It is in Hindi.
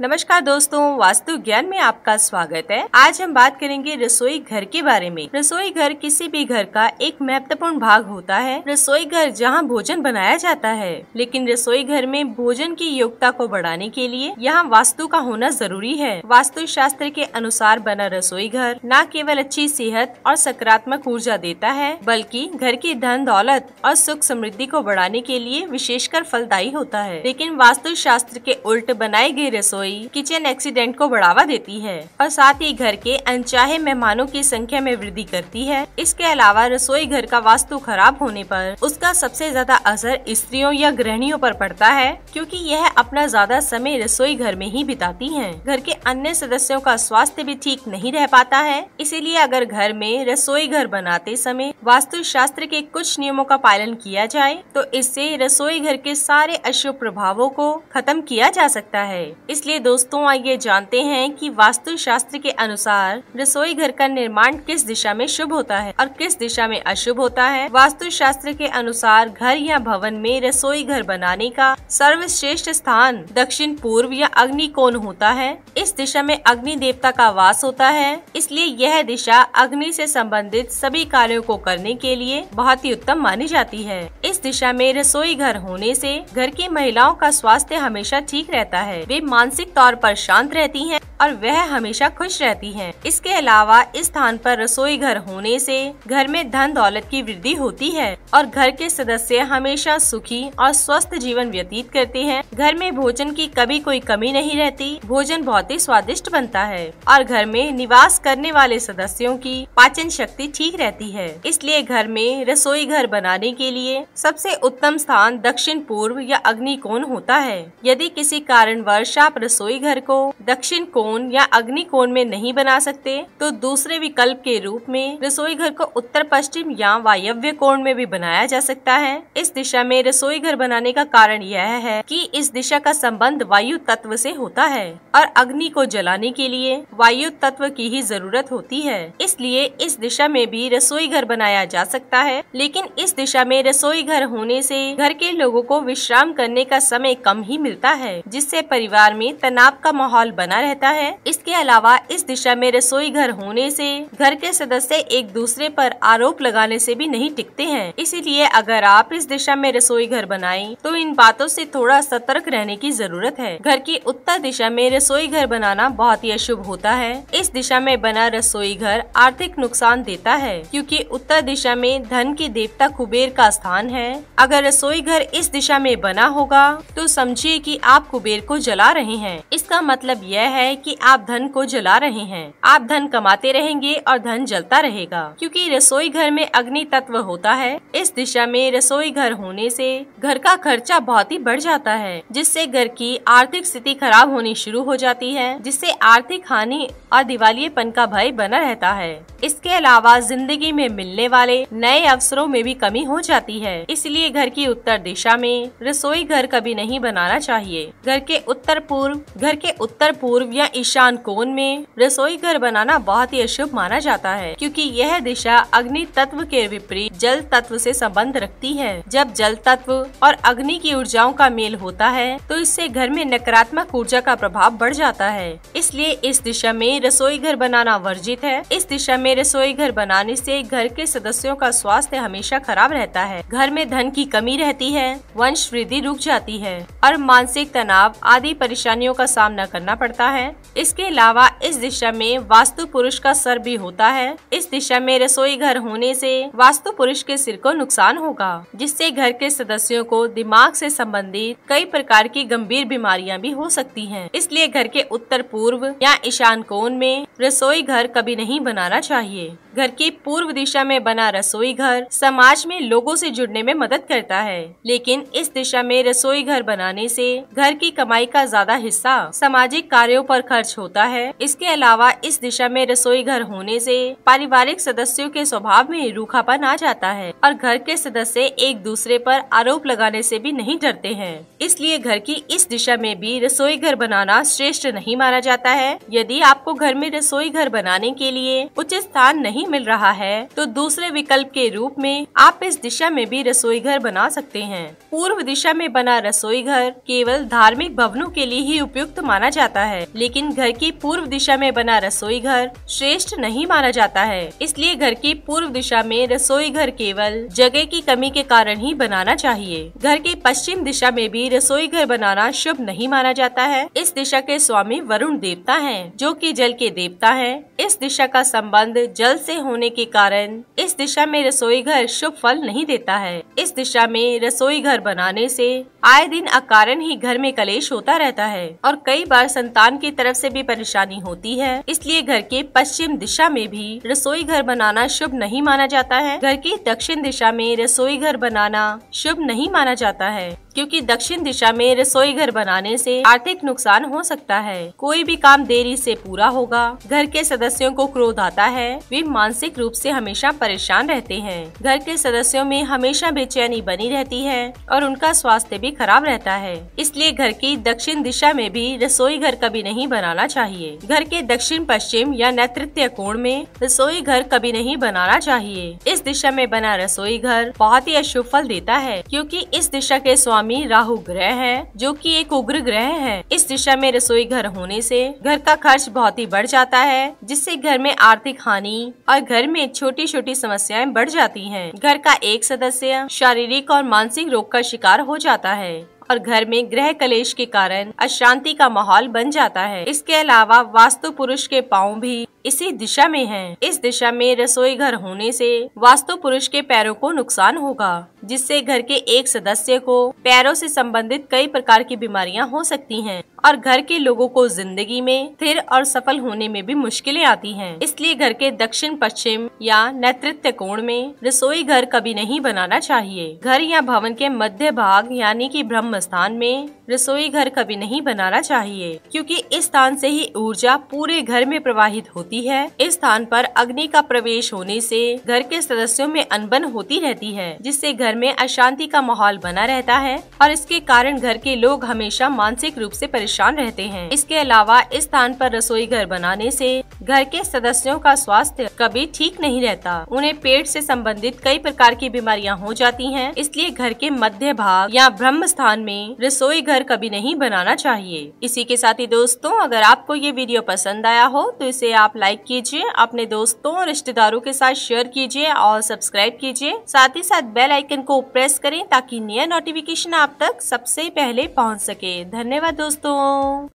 नमस्कार दोस्तों वास्तु ज्ञान में आपका स्वागत है आज हम बात करेंगे रसोई घर के बारे में रसोई घर किसी भी घर का एक महत्वपूर्ण भाग होता है रसोई घर जहां भोजन बनाया जाता है लेकिन रसोई घर में भोजन की योग्यता को बढ़ाने के लिए यहां वास्तु का होना जरूरी है वास्तु शास्त्र के अनुसार बना रसोई घर न केवल अच्छी सेहत और सकारात्मक ऊर्जा देता है बल्कि घर की धन दौलत और सुख समृद्धि को बढ़ाने के लिए विशेषकर फलदायी होता है लेकिन वास्तु शास्त्र के उल्ट बनाई गयी रसोई रसोई किचन एक्सीडेंट को बढ़ावा देती है और साथ ही घर के अनचाहे मेहमानों की संख्या में वृद्धि करती है इसके अलावा रसोई घर का वास्तु खराब होने पर उसका सबसे ज्यादा असर स्त्रियों या गृहणियों पर पड़ता है क्योंकि यह अपना ज्यादा समय रसोई घर में ही बिताती हैं। घर के अन्य सदस्यों का स्वास्थ्य भी ठीक नहीं रह पाता है इसीलिए अगर घर में रसोई घर बनाते समय वास्तु शास्त्र के कुछ नियमों का पालन किया जाए तो इससे रसोई घर के सारे अशुभ प्रभावों को खत्म किया जा सकता है इसलिए चलिए दोस्तों आइए जानते हैं कि वास्तुशास्त्र के अनुसार रसोई घर का निर्माण किस दिशा में शुभ होता है और किस दिशा में अशुभ होता है वास्तुशास्त्र के अनुसार घर या भवन में रसोई घर बनाने का सर्वश्रेष्ठ स्थान दक्षिण पूर्व या अग्नि कोण होता है इस दिशा में अग्नि देवता का वास होता है इसलिए यह दिशा अग्नि से संबंधित सभी कार्यो को करने के लिए बहुत ही उत्तम मानी जाती है इस दिशा में रसोई घर होने से घर की महिलाओं का स्वास्थ्य हमेशा ठीक रहता है वे मानसिक मानसिक तौर पर शांत रहती हैं और वह हमेशा खुश रहती हैं। इसके अलावा इस स्थान पर रसोई घर होने से घर में धन दौलत की वृद्धि होती है और घर के सदस्य हमेशा सुखी और स्वस्थ जीवन व्यतीत करते हैं घर में भोजन की कभी कोई कमी नहीं रहती भोजन बहुत ही स्वादिष्ट बनता है और घर में निवास करने वाले सदस्यों की पाचन शक्ति ठीक रहती है इसलिए घर में रसोई घर बनाने के लिए सबसे उत्तम स्थान दक्षिण पूर्व या अग्निकोण होता है यदि किसी वर्ष आप रसोई घर को दक्षिण कोण या अग्नि कोण में नहीं बना सकते तो दूसरे विकल्प के रूप में रसोई घर को उत्तर पश्चिम या वायव्य कोण में भी बनाया जा सकता है इस दिशा में रसोई घर बनाने का कारण यह है कि इस दिशा का संबंध वायु तत्व से होता है और अग्नि को जलाने के लिए वायु तत्व की ही जरूरत होती है इसलिए इस दिशा में भी रसोई घर बनाया जा सकता है लेकिन इस दिशा में रसोई घर होने से घर के लोगों को विश्राम करने का समय कम ही मिलता है जिससे परिवार में तनाव का माहौल बना रहता है है इसके अलावा इस दिशा में रसोई घर होने से घर के सदस्य एक दूसरे पर आरोप लगाने से भी नहीं टिकते हैं इसीलिए अगर आप इस दिशा में रसोई घर बनाएं तो इन बातों से थोड़ा सतर्क रहने की जरूरत है घर की उत्तर दिशा में रसोई घर बनाना बहुत ही अशुभ होता है इस दिशा में बना रसोई घर आर्थिक नुकसान देता है क्योंकि उत्तर दिशा में धन के देवता कुबेर का स्थान है अगर रसोई घर इस दिशा में बना होगा तो समझिए कि आप कुबेर को जला रहे हैं इसका मतलब यह है कि आप धन को जला रहे हैं आप धन कमाते रहेंगे और धन जलता रहेगा क्योंकि रसोई घर में अग्नि तत्व होता है इस दिशा में रसोई घर होने से घर का खर्चा बहुत ही बढ़ जाता है जिससे घर की आर्थिक स्थिति खराब होनी शुरू हो जाती है जिससे आर्थिक हानि और दिवालियेपन का भय बना रहता है इसके अलावा जिंदगी में मिलने वाले नए अवसरों में भी कमी हो जाती है इसलिए घर की उत्तर दिशा में रसोई घर कभी नहीं बनाना चाहिए घर के उत्तर पूर्व घर के उत्तर पूर्व या ईशान कोण में रसोई घर बनाना बहुत ही अशुभ माना जाता है क्योंकि यह दिशा अग्नि तत्व के विपरीत जल तत्व से संबंध रखती है जब जल तत्व और अग्नि की ऊर्जाओं का मेल होता है तो इससे घर में नकारात्मक ऊर्जा का प्रभाव बढ़ जाता है इसलिए इस दिशा में रसोई घर बनाना वर्जित है इस दिशा में रसोई घर बनाने से घर के सदस्यों का स्वास्थ्य हमेशा खराब रहता है घर में धन की कमी रहती है वंश वृद्धि रुक जाती है और मानसिक तनाव आदि परेशानियों का सामना करना पड़ता है इसके अलावा इस दिशा में वास्तु पुरुष का सर भी होता है इस दिशा में रसोई घर होने से वास्तु पुरुष के सिर को नुकसान होगा जिससे घर के सदस्यों को दिमाग से संबंधित कई प्रकार की गंभीर बीमारियां भी हो सकती हैं। इसलिए घर के उत्तर पूर्व या ईशान कोण में रसोई घर कभी नहीं बनाना चाहिए घर के पूर्व दिशा में बना रसोई घर समाज में लोगों से जुड़ने में मदद करता है लेकिन इस दिशा में रसोई घर बनाने से घर की कमाई का ज्यादा हिस्सा सामाजिक कार्यों पर खर्च होता है इसके अलावा इस दिशा में रसोई घर होने से पारिवारिक सदस्यों के स्वभाव में रूखापन आ जाता है और घर के सदस्य एक दूसरे पर आरोप लगाने से भी नहीं डरते हैं इसलिए घर की इस दिशा में भी रसोई घर बनाना श्रेष्ठ नहीं माना जाता है यदि आपको घर में रसोई घर बनाने के लिए उचित स्थान नहीं नहीं मिल रहा है तो दूसरे विकल्प के रूप में आप इस दिशा में भी रसोई घर बना सकते हैं पूर्व दिशा में बना रसोई घर केवल धार्मिक भवनों के लिए ही उपयुक्त माना जाता है लेकिन घर की पूर्व दिशा में बना रसोई घर श्रेष्ठ नहीं माना जाता है इसलिए घर की पूर्व दिशा में रसोई घर केवल जगह की कमी के कारण ही बनाना चाहिए घर की पश्चिम दिशा में भी रसोई घर बनाना शुभ नहीं माना जाता है इस दिशा के स्वामी वरुण देवता है जो की जल के देवता है इस दिशा का संबंध जल से से होने के कारण इस दिशा में रसोई घर शुभ फल नहीं देता है इस दिशा में रसोई घर बनाने से आए दिन अकार ही घर में कलेश होता रहता है और कई बार संतान की तरफ से भी परेशानी होती है इसलिए घर के पश्चिम दिशा में भी रसोई घर बनाना शुभ नहीं माना जाता है घर की दक्षिण दिशा में रसोई घर बनाना शुभ नहीं माना जाता है क्योंकि दक्षिण दिशा में रसोई घर बनाने से आर्थिक नुकसान हो सकता है कोई भी काम देरी से पूरा होगा घर के सदस्यों को क्रोध आता है वे मानसिक रूप से हमेशा परेशान रहते हैं घर के सदस्यों में हमेशा बेचैनी बनी रहती है और उनका स्वास्थ्य भी खराब रहता है इसलिए घर की दक्षिण दिशा में भी रसोई घर कभी नहीं बनाना चाहिए घर के दक्षिण पश्चिम या नेतृत्व कोण में रसोई घर कभी नहीं बनाना चाहिए इस दिशा में बना रसोई घर बहुत ही अशुभ फल देता है क्योंकि इस दिशा के स्वामी स्वामी राहु ग्रह है जो कि एक उग्र ग्रह है इस दिशा में रसोई घर होने से घर का खर्च बहुत ही बढ़ जाता है जिससे घर में आर्थिक हानि और घर में छोटी छोटी समस्याएं बढ़ जाती हैं। घर का एक सदस्य शारीरिक और मानसिक रोग का शिकार हो जाता है और घर में ग्रह कलेश के कारण अशांति का माहौल बन जाता है इसके अलावा वास्तु पुरुष के पाँव भी इसी दिशा में हैं। इस दिशा में रसोई घर होने से वास्तु पुरुष के पैरों को नुकसान होगा जिससे घर के एक सदस्य को पैरों से संबंधित कई प्रकार की बीमारियां हो सकती हैं और घर के लोगों को जिंदगी में स्थिर और सफल होने में भी मुश्किलें आती हैं। इसलिए घर के दक्षिण पश्चिम या नेतृत्व कोण में रसोई घर कभी नहीं बनाना चाहिए घर या भवन के मध्य भाग यानी कि ब्रह्म स्थान में रसोई घर कभी नहीं बनाना चाहिए क्योंकि इस स्थान से ही ऊर्जा पूरे घर में प्रवाहित होती है इस स्थान पर अग्नि का प्रवेश होने से घर के सदस्यों में अनबन होती रहती है जिससे घर घर में अशांति का माहौल बना रहता है और इसके कारण घर के लोग हमेशा मानसिक रूप से परेशान रहते हैं इसके अलावा इस स्थान पर रसोई घर बनाने से घर के सदस्यों का स्वास्थ्य कभी ठीक नहीं रहता उन्हें पेट से संबंधित कई प्रकार की बीमारियां हो जाती हैं इसलिए घर के मध्य भाग या ब्रह्म स्थान में रसोई घर कभी नहीं बनाना चाहिए इसी के साथ ही दोस्तों अगर आपको ये वीडियो पसंद आया हो तो इसे आप लाइक कीजिए अपने दोस्तों और रिश्तेदारों के साथ शेयर कीजिए और सब्सक्राइब कीजिए साथ ही साथ बेल आइकन को प्रेस करें ताकि नया नोटिफिकेशन आप तक सबसे पहले पहुँच सके धन्यवाद दोस्तों